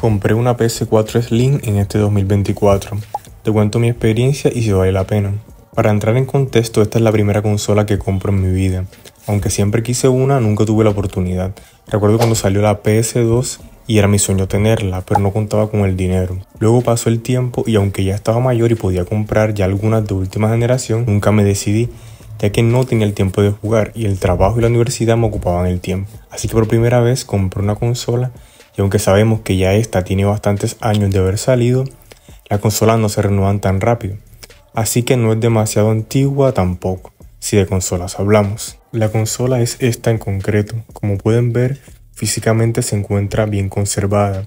Compré una PS4 Slim en este 2024. Te cuento mi experiencia y si vale la pena. Para entrar en contexto, esta es la primera consola que compro en mi vida. Aunque siempre quise una, nunca tuve la oportunidad. Recuerdo cuando salió la PS2 y era mi sueño tenerla, pero no contaba con el dinero. Luego pasó el tiempo y aunque ya estaba mayor y podía comprar ya algunas de última generación, nunca me decidí ya que no tenía el tiempo de jugar y el trabajo y la universidad me ocupaban el tiempo. Así que por primera vez compré una consola y aunque sabemos que ya esta tiene bastantes años de haber salido, las consolas no se renuevan tan rápido, así que no es demasiado antigua tampoco, si de consolas hablamos. La consola es esta en concreto, como pueden ver, físicamente se encuentra bien conservada.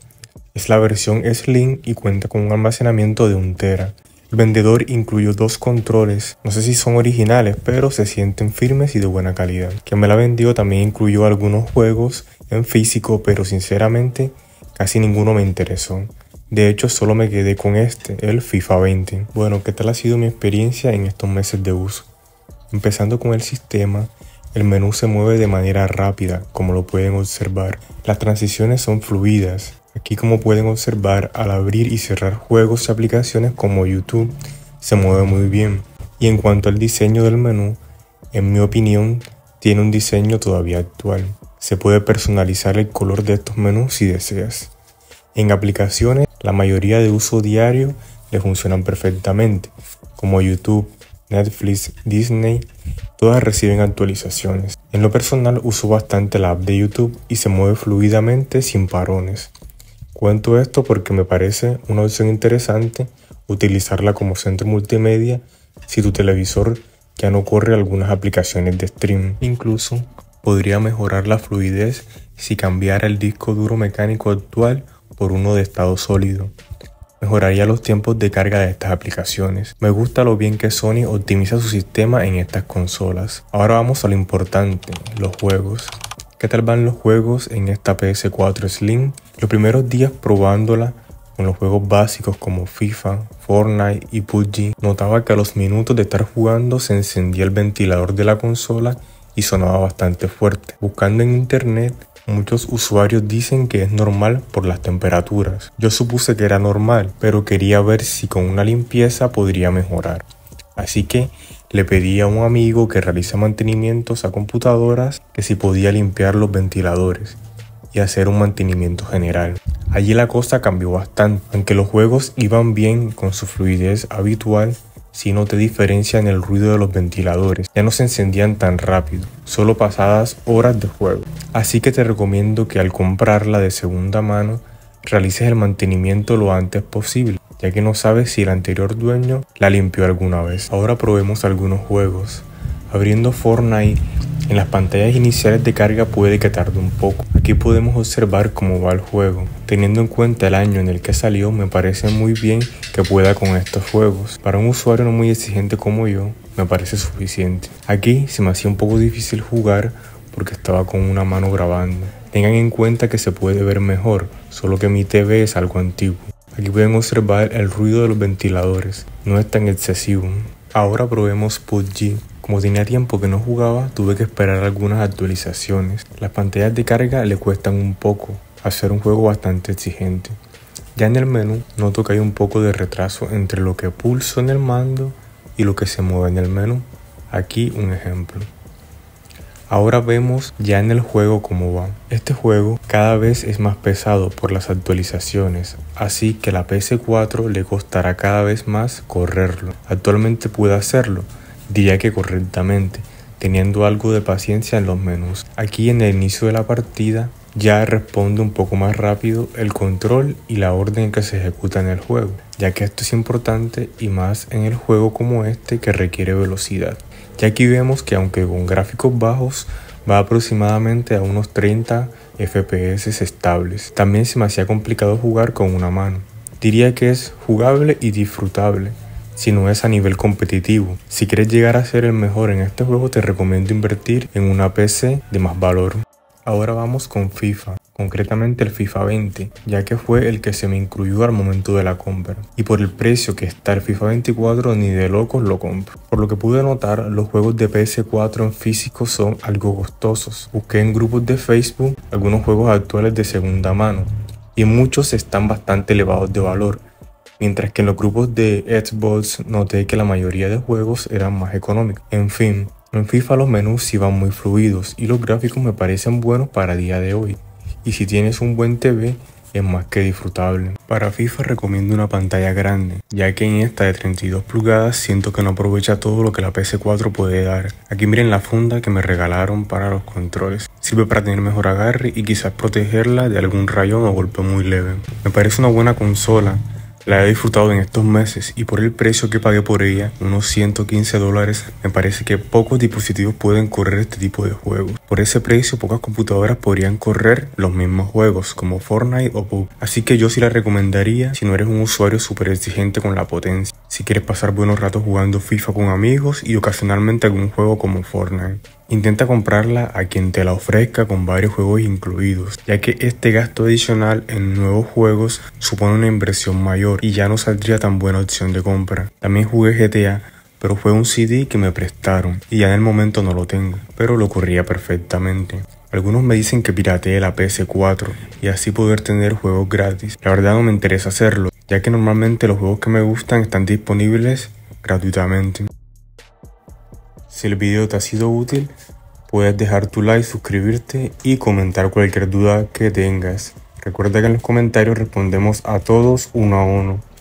Es la versión Slim y cuenta con un almacenamiento de un tera. El vendedor incluyó dos controles, no sé si son originales, pero se sienten firmes y de buena calidad. Quien me la vendió también incluyó algunos juegos en físico, pero sinceramente casi ninguno me interesó. De hecho, solo me quedé con este, el FIFA 20. Bueno, ¿qué tal ha sido mi experiencia en estos meses de uso? Empezando con el sistema, el menú se mueve de manera rápida, como lo pueden observar. Las transiciones son fluidas. Aquí como pueden observar, al abrir y cerrar juegos y aplicaciones como YouTube, se mueve muy bien. Y en cuanto al diseño del menú, en mi opinión, tiene un diseño todavía actual. Se puede personalizar el color de estos menús si deseas. En aplicaciones, la mayoría de uso diario le funcionan perfectamente, como YouTube, Netflix, Disney, todas reciben actualizaciones. En lo personal uso bastante la app de YouTube y se mueve fluidamente sin parones. Cuento esto porque me parece una opción interesante utilizarla como centro multimedia si tu televisor ya no corre algunas aplicaciones de stream. Incluso podría mejorar la fluidez si cambiara el disco duro mecánico actual por uno de estado sólido. Mejoraría los tiempos de carga de estas aplicaciones. Me gusta lo bien que Sony optimiza su sistema en estas consolas. Ahora vamos a lo importante, los juegos. ¿Qué tal van los juegos en esta PS4 Slim? Los primeros días probándola con los juegos básicos como FIFA, Fortnite y PUBG, notaba que a los minutos de estar jugando se encendía el ventilador de la consola y sonaba bastante fuerte. Buscando en internet, muchos usuarios dicen que es normal por las temperaturas. Yo supuse que era normal, pero quería ver si con una limpieza podría mejorar. Así que le pedí a un amigo que realiza mantenimientos a computadoras que si podía limpiar los ventiladores y hacer un mantenimiento general. Allí la cosa cambió bastante, aunque los juegos iban bien con su fluidez habitual, si no te diferencian el ruido de los ventiladores. Ya no se encendían tan rápido, solo pasadas horas de juego. Así que te recomiendo que al comprarla de segunda mano, realices el mantenimiento lo antes posible, ya que no sabes si el anterior dueño la limpió alguna vez. Ahora probemos algunos juegos. Abriendo Fortnite, en las pantallas iniciales de carga puede que tarde un poco, Aquí podemos observar cómo va el juego. Teniendo en cuenta el año en el que salió, me parece muy bien que pueda con estos juegos. Para un usuario no muy exigente como yo, me parece suficiente. Aquí se me hacía un poco difícil jugar porque estaba con una mano grabando. Tengan en cuenta que se puede ver mejor, solo que mi TV es algo antiguo. Aquí pueden observar el ruido de los ventiladores, no es tan excesivo. Ahora probemos PUBG. Como tenía tiempo que no jugaba, tuve que esperar algunas actualizaciones. Las pantallas de carga le cuestan un poco, hacer un juego bastante exigente. Ya en el menú noto que hay un poco de retraso entre lo que pulso en el mando y lo que se mueve en el menú. Aquí un ejemplo. Ahora vemos ya en el juego cómo va. Este juego cada vez es más pesado por las actualizaciones, así que la PS4 le costará cada vez más correrlo. Actualmente puede hacerlo, diría que correctamente, teniendo algo de paciencia en los menús. Aquí en el inicio de la partida ya responde un poco más rápido el control y la orden que se ejecuta en el juego, ya que esto es importante y más en el juego como este que requiere velocidad. Ya aquí vemos que aunque con gráficos bajos va aproximadamente a unos 30 FPS estables. También se me hacía complicado jugar con una mano. Diría que es jugable y disfrutable, si no es a nivel competitivo. Si quieres llegar a ser el mejor en este juego te recomiendo invertir en una PC de más valor. Ahora vamos con FIFA, concretamente el FIFA 20, ya que fue el que se me incluyó al momento de la compra. Y por el precio que está el FIFA 24 ni de locos lo compro. Por lo que pude notar, los juegos de PS4 en físico son algo costosos. Busqué en grupos de Facebook algunos juegos actuales de segunda mano y muchos están bastante elevados de valor mientras que en los grupos de Xbox noté que la mayoría de juegos eran más económicos. En fin, en FIFA los menús iban van muy fluidos y los gráficos me parecen buenos para día de hoy. Y si tienes un buen TV, es más que disfrutable. Para FIFA recomiendo una pantalla grande, ya que en esta de 32 pulgadas siento que no aprovecha todo lo que la PS4 puede dar. Aquí miren la funda que me regalaron para los controles. Sirve para tener mejor agarre y quizás protegerla de algún rayón o golpe muy leve. Me parece una buena consola, la he disfrutado en estos meses y por el precio que pagué por ella, unos 115 dólares, me parece que pocos dispositivos pueden correr este tipo de juegos. Por ese precio, pocas computadoras podrían correr los mismos juegos como Fortnite o PUBG. Así que yo sí la recomendaría si no eres un usuario súper exigente con la potencia, si quieres pasar buenos ratos jugando FIFA con amigos y ocasionalmente algún juego como Fortnite. Intenta comprarla a quien te la ofrezca con varios juegos incluidos, ya que este gasto adicional en nuevos juegos supone una inversión mayor y ya no saldría tan buena opción de compra. También jugué GTA, pero fue un CD que me prestaron y ya en el momento no lo tengo, pero lo corría perfectamente. Algunos me dicen que pirateé la PS4 y así poder tener juegos gratis. La verdad no me interesa hacerlo, ya que normalmente los juegos que me gustan están disponibles gratuitamente. Si el video te ha sido útil, puedes dejar tu like, suscribirte y comentar cualquier duda que tengas. Recuerda que en los comentarios respondemos a todos uno a uno.